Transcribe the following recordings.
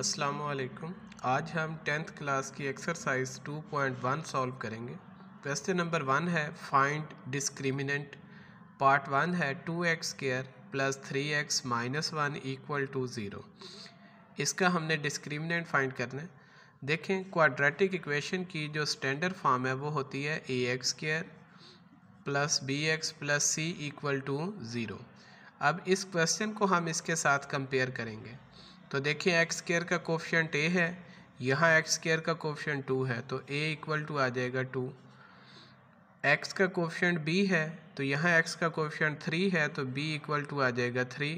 अस्सलाम आज हम टेंथ क्लास की एक्सरसाइज 2.1 सॉल्व करेंगे क्वेश्चन नंबर वन है फाइंड डिस्क्रिमिनेंट पार्ट वन है two x square plus three x minus one equal to zero इसका हमने डिस्क्रिमिनेंट फाइंड करना है देखें क्वाड्रेटिक इक्वेशन की जो स्टैंडर्ड फॉर्म है वो होती है a x square plus b x plus c equal to zero अब इस क्वेश्चन को हम इसके साथ कंपेयर करेंगे तो देखिए एक्स स्केयर का कोफिशेंट ए है यहाँ एक्स स्केयर का कोफिशेंट टू है तो ए इक्वल टू आ जाएगा टू एक्स का कोफिशेंट बी है तो यहाँ एक्स का कोफिशेंट थ्री है तो बी इक्वल टू आ जाएगा थ्री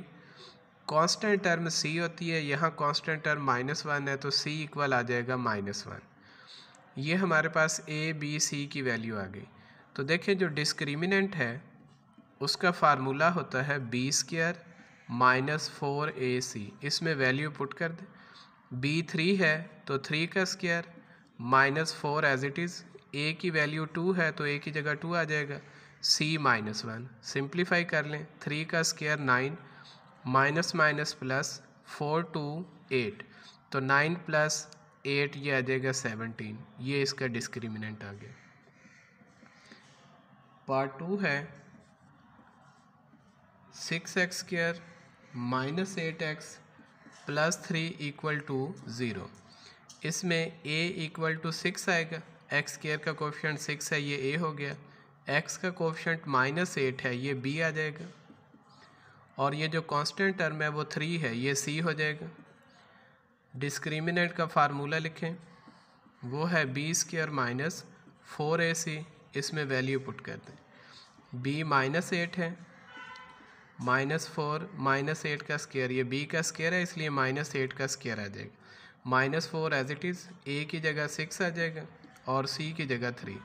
कांस्टेंट टर्म सी होती है यहाँ कांस्टेंट टर्म माइनस वन है तो सी इक्वल आ जाएगा माइनस वन ये हमारे पास ए बी सी की वैल्यू आ गई तो देखिए जो डिस्क्रिमिनेंट है उसका फार्मूला होता है b square minus four a c इसमें वैल्यू पुट कर दें बी थ्री है तो थ्री का square minus four as it is a की वैल्यू टू है तो ए की जगह टू आ जाएगा सी माइनस वन सिंप्लीफाई कर लें थ्री का square nine minus minus plus four two eight तो नाइन प्लस एट ये आ जाएगा सेवनटीन ये इसका डिस्क्रिमिनेंट आ गया पार्ट टू है six x square minus eight x plus three equal to zero इसमें ए इक्वल टू सिक्स आएगा एक्स केयर का कोफिशेंट सिक्स है ये ए हो गया एक्स का कोफिशेंट माइनस एट है ये बी आ जाएगा और ये जो कांस्टेंट टर्म है वो थ्री है ये सी हो जाएगा डिस्क्रिमिनेंट का फार्मूला लिखें वो है b square minus four a c इसमें वैल्यू पुट कर दें बी माइनस एट है माइनस फोर माइनस एट का स्केयर ये बी का स्केयर है इसलिए माइनस एट का स्केयर आ जाएगा minus four as it is a की जगह सिक्स आ जाएगा और सी की जगह थ्री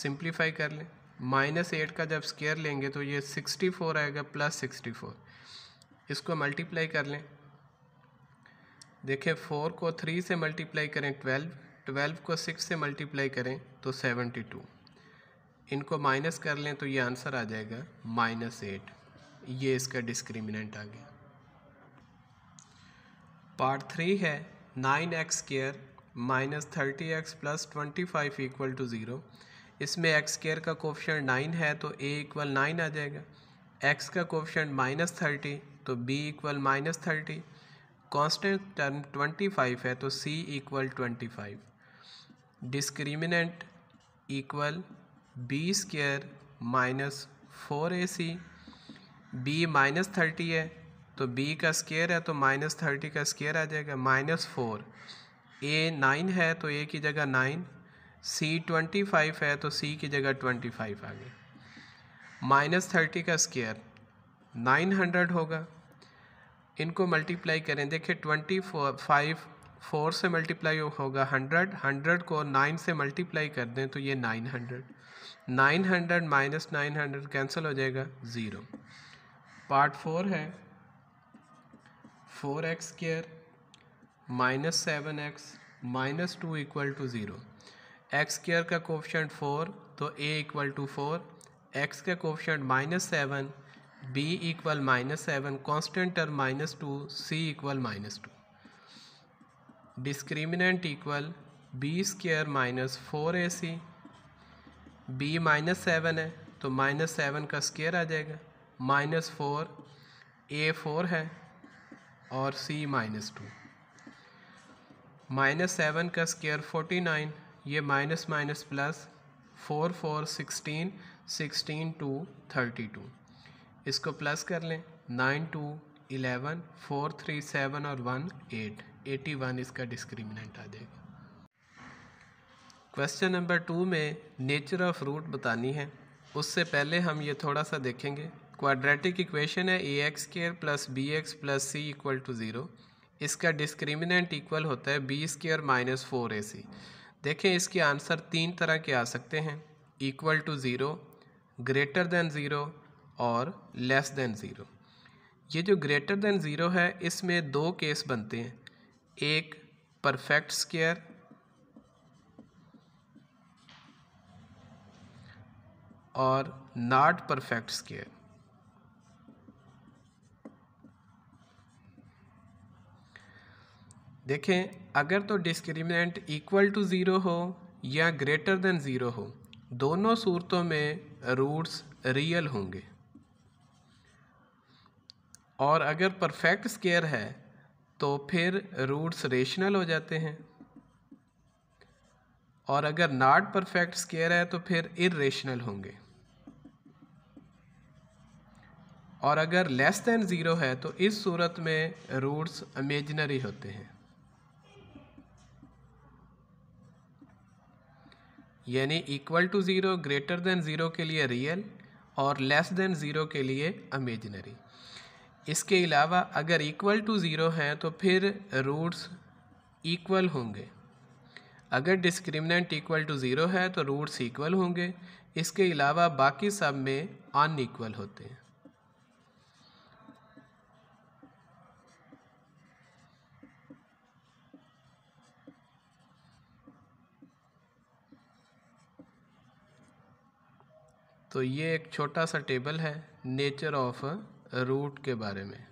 सिंप्लीफाई कर लें माइनस एट का जब स्केयर लेंगे तो ये सिक्सटी फोर आएगा प्लस सिक्सटी फोर इसको मल्टीप्लाई कर लें देखें फोर को थ्री से मल्टीप्लाई करें ट्वेल्व ट्वेल्व को सिक्स से मल्टीप्लाई करें तो सेवेंटी टू इनको माइनस कर लें तो ये आंसर आ जाएगा माइनस एट ये इसका डिस्क्रिमिनेंट आ गया पार्ट थ्री है nine x square minus thirty x plus twenty five equal to zero इसमें एक्स केयर का कोप्शन नाइन है तो ए इक्वल नाइन आ जाएगा एक्स का कोप्शन माइनस थर्टी तो b equal minus thirty constant term twenty five है तो c equal twenty five discriminant equal b square minus four a c b minus thirty है तो b का square है तो माइनस थर्टी का स्केयर आ जाएगा माइनस फोर ए नाइन है तो ए की जगह नाइन सी ट्वेंटी फाइव है तो सी की जगह ट्वेंटी फाइव आ गई माइनस थर्टी का स्केयर नाइन हंड्रेड होगा इनको मल्टीप्लाई करें देखिए ट्वेंटी फोर फाइव फोर से मल्टीप्लाई होगा हंड्रेड हंड्रेड को नाइन से मल्टीप्लाई कर दें तो ये nine hundred nine hundred minus nine hundred cancel हो जाएगा ज़ीरो पार्ट फोर है four x square minus seven x minus two equal to zero x square का कोफिशेंट फोर तो a equal to four x का coefficient minus seven b equal minus seven constant term minus two c equal minus two discriminant equal b square minus four a c b minus seven है तो minus seven का square आ जाएगा minus four a four है और c minus two minus seven का square forty nine ये minus minus plus four four sixteen sixteen two thirty two इसको प्लस कर लें nine two eleven four three seven और वन एट एटी वन इसका discriminant आ जाएगा क्वेश्चन नंबर टू में नेचर ऑफ रूट बतानी है उससे पहले हम ये थोड़ा सा देखेंगे क्वाड्रेटिक इक्वेशन है a x square plus b x plus c equal to zero इसका डिस्क्रिमिनेंट इक्वल होता है b square minus four a c देखें इसके आंसर तीन तरह के आ सकते हैं equal to zero greater than zero और लेस देन ज़ीरो ये जो ग्रेटर दैन ज़ीरो है इसमें दो केस बनते हैं एक परफेक्ट स्केयर और नॉट परफेक्ट स्केयर देखें अगर तो डिस्क्रिमिनेंट इक्वल टू ज़ीरो हो या ग्रेटर देन ज़ीरो हो दोनों सूरतों में रूट्स रियल होंगे और अगर परफेक्ट स्केयर है तो फिर रूट्स रेशनल हो जाते हैं और अगर नॉट परफेक्ट स्केयर है तो फिर इरेशनल होंगे और अगर लेस देन ज़ीरो है तो इस सूरत में रूट्स इमेजनरी होते हैं यानी equal to zero greater than zero के लिए रियल और लेस देन ज़ीरो के लिए अमेजनरी इसके अलावा अगर इक्वल टू ज़ीरो हैं तो फिर रूट्स इक्वल होंगे अगर डिस्क्रिमिनेंट इक्वल टू ज़ीरो है तो रूट्स इक्वल होंगे इसके अलावा बाकी सब में अनइक्वल होते हैं तो ये एक छोटा सा टेबल है नेचर ऑफ रूट के बारे में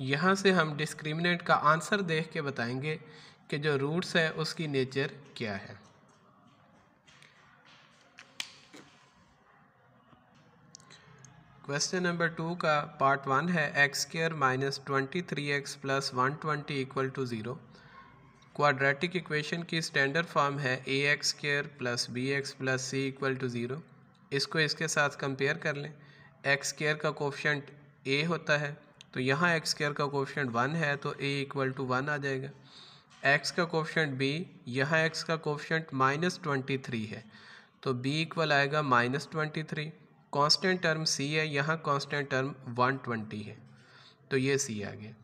यहाँ से हम डिस्क्रिमिनेट का आंसर देख के बताएंगे कि जो रूट्स है उसकी नेचर क्या है क्वेश्चन नंबर टू का पार्ट वन है x square minus twenty three x plus one twenty equal to zero quadratic equation की स्टैंडर्ड फॉर्म है a x square plus b x plus c equal to zero इसको इसके साथ compare कर लें x square का coefficient a होता है तो यहाँ एक्स स्केयर का कोफिशेंट वन है तो ए इक्वल टू वन आ जाएगा एक्स का कोफिशेंट बी यहाँ एक्स का कोफिशेंट माइनस ट्वेंटी थ्री है तो बी इक्वल आएगा minus twenty three constant term c है यहाँ कॉन्स्टेंट टर्म वन ट्वेंटी है तो ये सी आ गया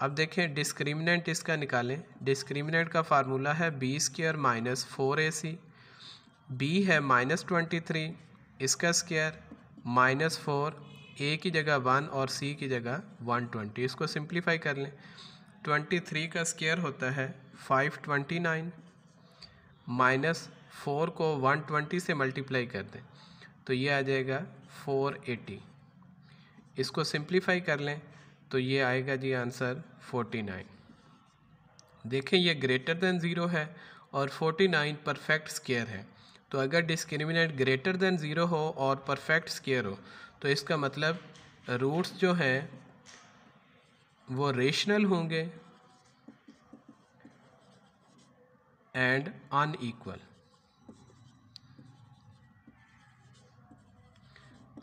अब देखें डिस्क्रिमिनेंट इसका निकालें डिस्क्रिमिनेंट का फार्मूला है b square minus four a c b है माइनस ट्वेंटी थ्री इसका स्केयर माइनस फोर ए की जगह वन और सी की जगह वन ट्वेंटी इसको सिंप्लीफाई कर लें ट्वेंटी थ्री का स्केयर होता है five twenty nine minus four को वन ट्वेंटी से मल्टीप्लाई कर दें तो ये आ जाएगा फोर एटी इसको सिंप्लीफाई कर लें तो ये आएगा जी आंसर फोर्टी नाइन देखें ये ग्रेटर देन ज़ीरो है और फोर्टी नाइन परफेक्ट स्केयर है तो अगर डिस्क्रिमिनेंट ग्रेटर देन ज़ीरो हो और परफेक्ट स्केयर हो तो इसका मतलब रूट्स जो हैं वो रेशनल होंगे एंड अनईक्वल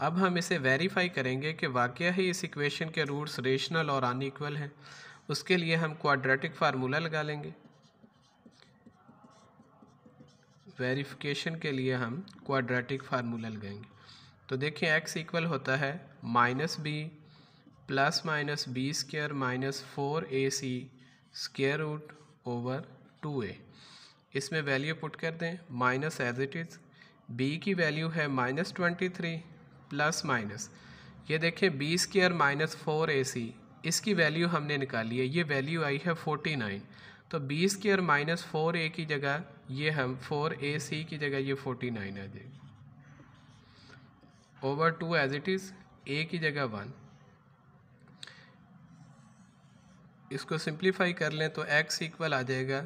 अब हम इसे वेरीफाई करेंगे कि वाक़ ही इस इक्वेशन के रूट्स रेशनल और एकवल हैं उसके लिए हम क्वाड्रेटिक फार्मूला लगा लेंगे वेरिफिकेशन के लिए हम क्वाड्रेटिक फार्मूला लगाएंगे तो देखिए एक्स इक्वल होता है minus b plus minus b square minus four a c square root over two a इसमें वैल्यू पुट कर दें minus as it is b की वैल्यू है minus twenty three plus minus ये देखें b square minus four a c इसकी value हमने निकाली है ये वैल्यू आई है फोर्टी नाइन तो b square minus four a की जगह ये हम फोर ए सी की जगह ये फोर्टी नाइन आ जाएगी over two as it is a की जगह वन इसको सिंप्लीफाई कर लें तो एक्स इक्वल आ जाएगा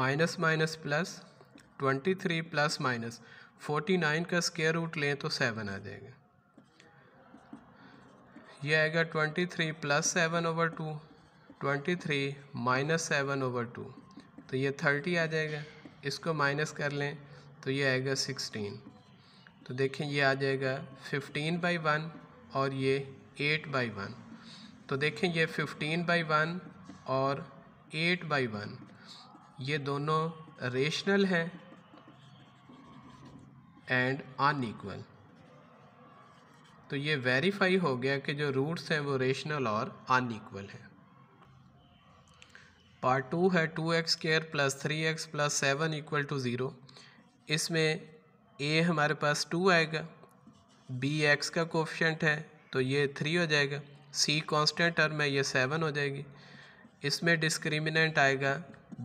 minus minus plus twenty three plus minus forty nine का स्केयर रूट लें तो सेवन आ जाएगा ये आएगा twenty three plus seven over two twenty three minus seven over two तो ये थर्टी आ जाएगा इसको माइनस कर लें तो ये आएगा सिक्सटीन तो देखें ये आ जाएगा फिफ्टीन बाई वन और ये एट बाई वन तो देखें ये फिफ्टीन बाई वन और एट बाई वन ये दोनों रेशनल हैं एंड अनईक्वल तो ये वेरीफाई हो गया कि जो रूट्स हैं वो रेशनल और अनईक्वल हैं पार्ट टू है two x square plus three x plus seven equal to zero इसमें ए हमारे पास टू आएगा बी एक्स का कोफिशेंट है तो ये थ्री हो जाएगा सी कांस्टेंट टर्म है ये सेवन हो जाएगी इसमें डिस्क्रिमिनेंट आएगा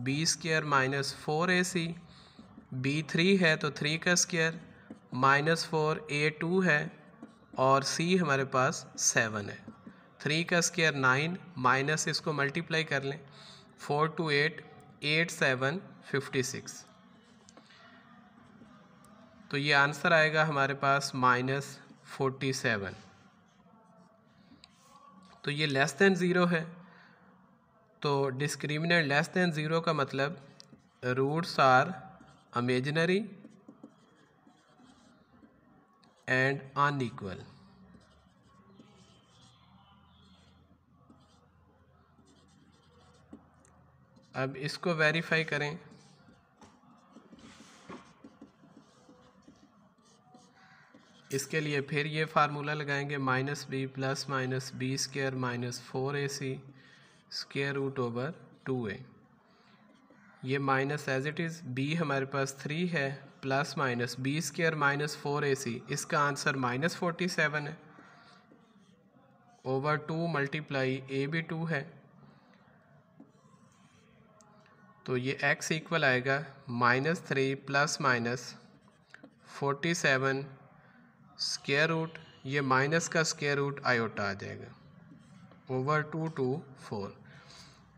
b square minus four a c b three है तो थ्री का square minus four a two है और सी हमारे पास सेवन है थ्री का स्केयर नाइन माइनस इसको मल्टीप्लाई कर लें four two eight eight seven fifty six तो ये आंसर आएगा हमारे पास माइनस फोर्टी सेवन तो ये लेस देन ज़ीरो है तो डिस्क्रिमिनेंट लेस देन ज़ीरो का मतलब roots are imaginary and unequal अब इसको वेरीफाई करें इसके लिए फिर ये फार्मूला लगाएंगे minus b plus minus b square minus four a c square root over two a ये minus as it is b हमारे पास थ्री है plus minus b square minus four a c इसका आंसर माइनस फोर्टी सेवन है over two multiply a b two है तो ये x equal आएगा minus three plus minus forty seven square root ये माइनस का स्केयर रूट आयोटा आ जाएगा over to to four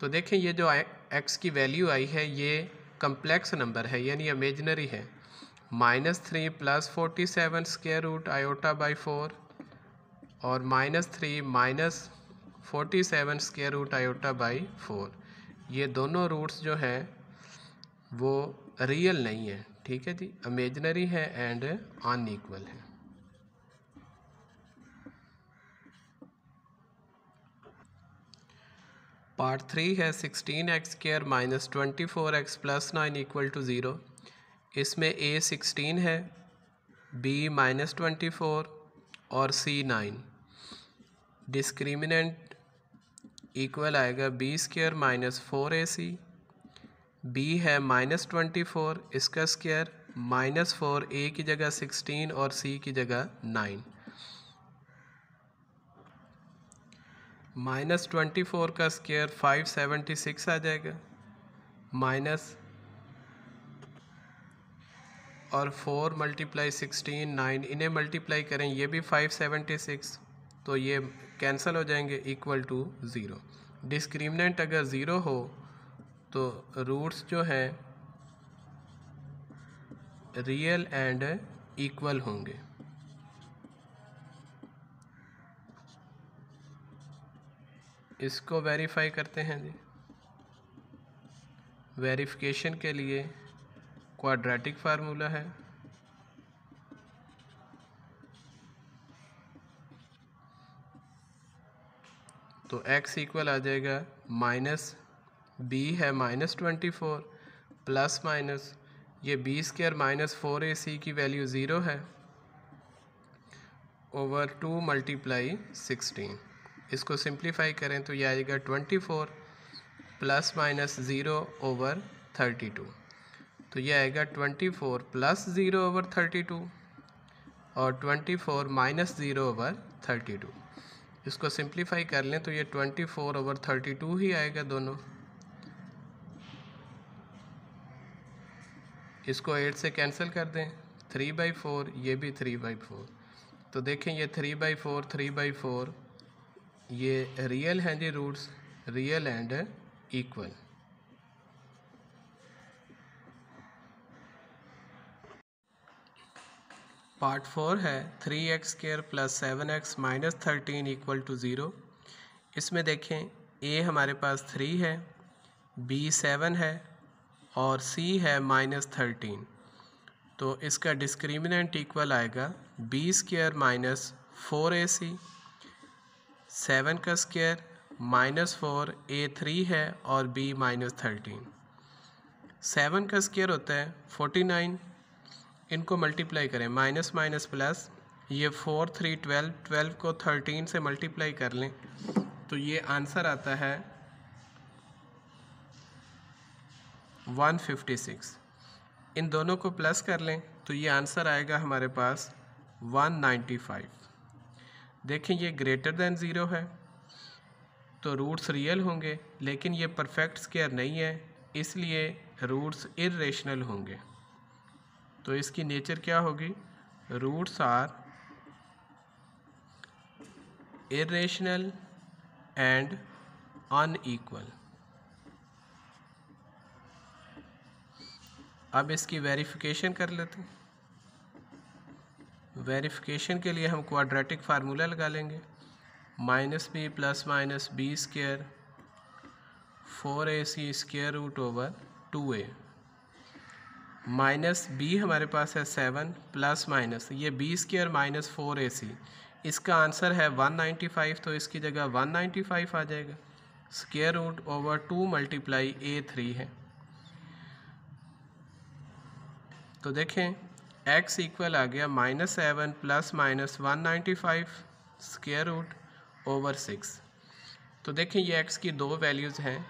तो देखें ये जो एक्स की वैल्यू आई है ये कम्प्लेक्स नंबर है यानी इमेजनरी है minus three plus forty seven square root iota by four और minus three minus forty seven square root iota by four ये दोनों रूट्स जो हैं वो रियल नहीं है ठीक है जी अमेजनरी है एंड अनईक्वल है पार्ट थ्री है sixteen x square minus twenty four x plus nine equal to zero इसमें ए सिक्सटीन है बी माइनस ट्वेंटी फोर और सी नाइन डिस्क्रिमिनेंट इक्वल आएगा B square minus four a c b है minus twenty four इसका square minus four a की जगह sixteen और सी की जगह नाइन माइनस ट्वेंटी फोर का स्क्र फाइव सेवेंटी सिक्स आ जाएगा माइनस और फोर मल्टीप्लाई सिक्सटीन नाइन इन्हें मल्टीप्लाई करें ये भी फाइव सेवेंटी सिक्स तो ये कैंसिल हो जाएंगे इक्वल टू ज़ीरो डिस्क्रिमिनेंट अगर ज़ीरो हो तो रूट्स जो हैं रियल एंड इक्वल होंगे इसको वेरीफाई करते हैं जी वेरिफिकेशन के लिए क्वाड्रेटिक फार्मूला है तो x इक्वल आ जाएगा माइनस b है minus twenty four plus minus ये b square minus four a c की वैल्यू ज़ीरो है ओवर टू मल्टीप्लाई सिक्सटीन इसको सिंप्लीफाई करें तो ये आएगा twenty four plus minus zero over thirty two तो ये आएगा twenty four plus zero over thirty two और twenty four minus zero over thirty two इसको सिंप्लीफाई कर लें तो ये twenty four over thirty to ही आएगा दोनों इसको एट से कैंसिल कर दें थ्री बाई फोर ये भी थ्री बाई फोर तो देखें ये three by four three by four ये रियल हैं जी roots real and equal part four है three x square plus seven x minus thirteen equal to zero इसमें देखें ए हमारे पास थ्री है बी सेवन है और सी है माइनस थर्टीन तो इसका डिस्क्रिमिनेंट इक्वल आएगा b square minus four a c seven का square minus four a three है और बी माइनस थर्टीन सेवन का स्केयर होता है फोर्टी नाइन इनको मल्टीप्लाई करें माइनस माइनस प्लस ये फोर थ्री ट्वेल्व ट्वेल्व को थर्टीन से मल्टीप्लाई कर लें तो ये आंसर आता है वन फिफ्टी सिक्स इन दोनों को प्लस कर लें तो ये आंसर आएगा हमारे पास वन नाइन्टी फाइव देखें ये ग्रेटर दैन ज़ीरो है तो रूट्स रियल होंगे लेकिन ये परफेक्ट स्केयर नहीं है इसलिए रूट्स इरेशनल होंगे तो इसकी नेचर क्या होगी roots are irrational and unequal अब इसकी वेरिफिकेशन कर लेते हैं वेरिफिकेशन के लिए हम क्वाड्रेटिक फार्मूला लगा लेंगे minus b plus minus b square four a c square root over two a minus b हमारे पास है सेवन प्लस माइनस तो ये b square minus four a c इसका आंसर है वन नाइन्टी फाइव तो इसकी जगह वन नाइन्टी फाइव आ जाएगा square root over two multiply a three है तो देखें एक्स इक्वल आ गया minus seven plus minus one ninety five square root over six तो देखें ये एक्स की दो वैल्यूज़ हैं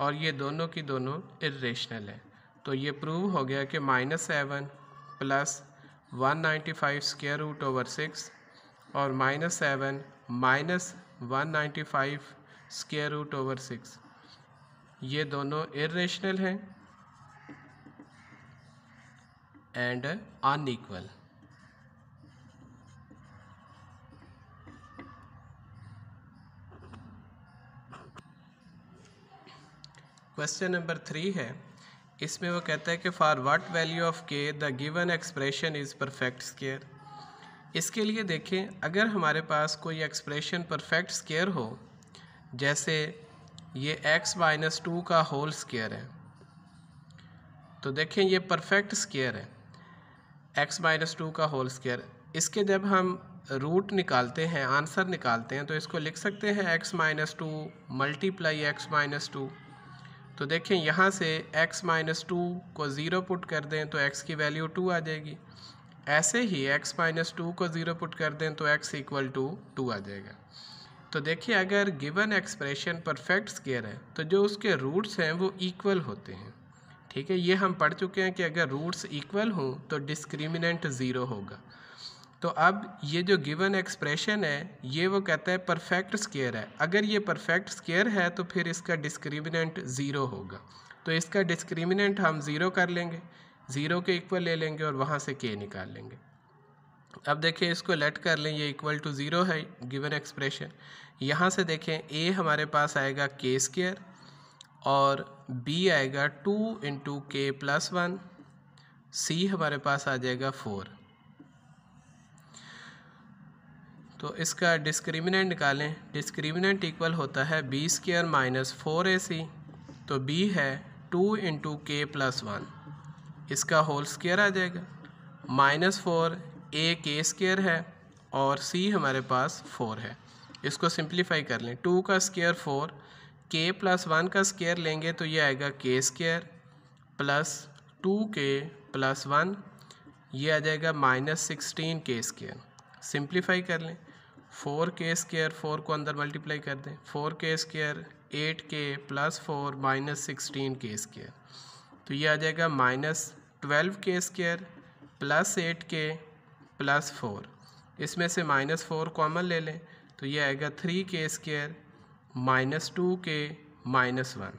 और ये दोनों की दोनों इरेशनल हैं तो ये प्रूव हो गया कि minus seven plus one ninety five square root over six और minus seven minus one ninety five square root over six ये दोनों इरेशनल हैं and unequal question number three है इसमें वो कहता है कि for what value of k the given expression is perfect square इसके लिए देखें अगर हमारे पास कोई एक्सप्रेशन परफेक्ट स्केयर हो जैसे ये x माइनस टू का होल स्केयर है तो देखें ये परफेक्ट स्केयर है x माइनस टू का होल स्केयर इसके जब हम रूट निकालते हैं आंसर निकालते हैं तो इसको लिख सकते हैं x minus two multiply x minus two तो देखें यहाँ से x माइनस टू को ज़ीरो पुट कर दें तो x की वैल्यू टू आ जाएगी ऐसे ही x माइनस टू को ज़ीरो पुट कर दें तो x इक्वल टू टू आ जाएगा तो देखिए अगर गिवन एक्सप्रेशन परफेक्ट स्केयर है तो जो उसके रूट्स हैं वो इक्वल होते हैं ठीक है ये हम पढ़ चुके हैं कि अगर रूट्स इक्वल हों तो डिस्क्रिमिनेंट ज़ीरो होगा तो अब ये जो गिवन एक्सप्रेशन है ये वो कहता है परफेक्ट स्केयर है अगर ये परफेक्ट स्केयर है तो फिर इसका डिस्क्रिमिनेंट ज़ीरो होगा तो इसका डिस्क्रिमिनेंट हम ज़ीरो कर लेंगे ज़ीरो के इक्वल ले लेंगे और वहाँ से के निकाल लेंगे अब देखें इसको लेट कर लें ये इक्वल टू ज़ीरो है गिवन एक्सप्रेशन यहाँ से देखें ए हमारे पास आएगा के स्केयर और बी आएगा two into k plus one c हमारे पास आ जाएगा फोर तो इसका डिस्क्रिमिनेंट निकालें डिस्क्रिमिनेंट इक्वल होता है b square minus four a c तो बी है two into k plus one इसका होल स्केयर आ जाएगा माइनस फोर ए के स्केयर है और सी हमारे पास फोर है इसको सिंप्लीफाई कर लें टू का square four k plus one का स्केयर लेंगे तो ये आएगा k square plus two k plus one ये आ जाएगा minus sixteen k square simplify कर लें फोर के स्केयर फोर को अंदर मल्टीप्लाई कर दें four k square eight k plus four minus sixteen k square तो ये आ जाएगा minus twelve k square plus eight k plus four इसमें से माइनस फोर कॉमन ले लें तो ये आएगा three k square minus two k minus one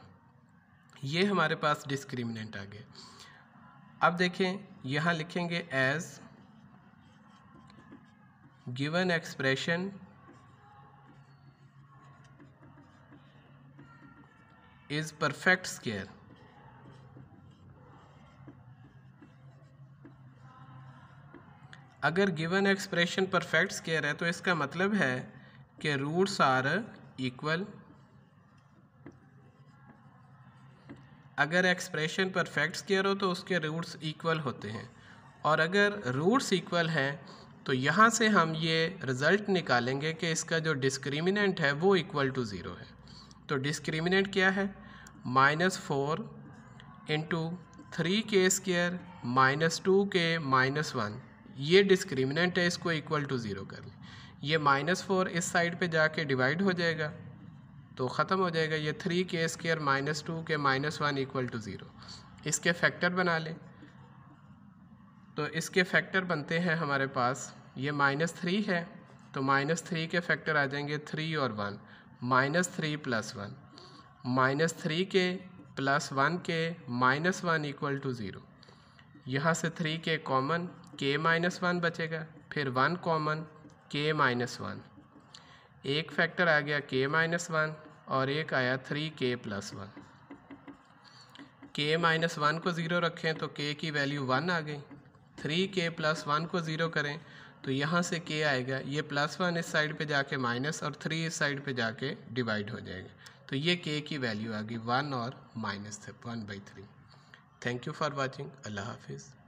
ये हमारे पास डिस्क्रिमिनेंट आ गया अब देखें यहाँ लिखेंगे as given expression is perfect square अगर गिवन एक्सप्रेशन परफेक्ट स्केयर है तो इसका मतलब है कि रूट्स आर इक्वल अगर एक्सप्रेशन परफेक्ट स्केयर हो तो उसके रूट्स इक्वल होते हैं और अगर रूट्स इक्वल हैं तो यहाँ से हम ये रिज़ल्ट निकालेंगे कि इसका जो डिस्क्रिमिनेंट है वो इक्वल टू ज़ीरो है तो डिस्क्रिमिनेंट क्या है minus four into three k square minus two k minus one ये डिस्क्रिमिनेंट है इसको इक्वल टू ज़ीरो कर लें ये माइनस फोर इस साइड पे जाके डिवाइड हो जाएगा तो ख़त्म हो जाएगा ये three k square minus two k minus one equal to zero इसके फैक्टर बना लें तो इसके फैक्टर बनते हैं हमारे पास ये माइनस थ्री है तो माइनस थ्री के फैक्टर आ जाएंगे थ्री और one minus three plus one minus three k plus one k minus one equal to zero यहाँ से थ्री के कॉमन के माइनस वन बचेगा फिर one common k minus one एक फैक्टर आ गया के माइनस वन और एक आया three k plus one k minus one को ज़ीरो रखें तो के की वैल्यू वन आ गई थ्री के प्लस वन को ज़ीरो करें तो यहाँ से के आएगा ये प्लस वन इस साइड पे जाके माइनस और थ्री इस साइड पे जाके डिवाइड हो जाएगा तो ये के की वैल्यू आ गई वन और minus one by three thank you for watching अल्लाह हाफिज़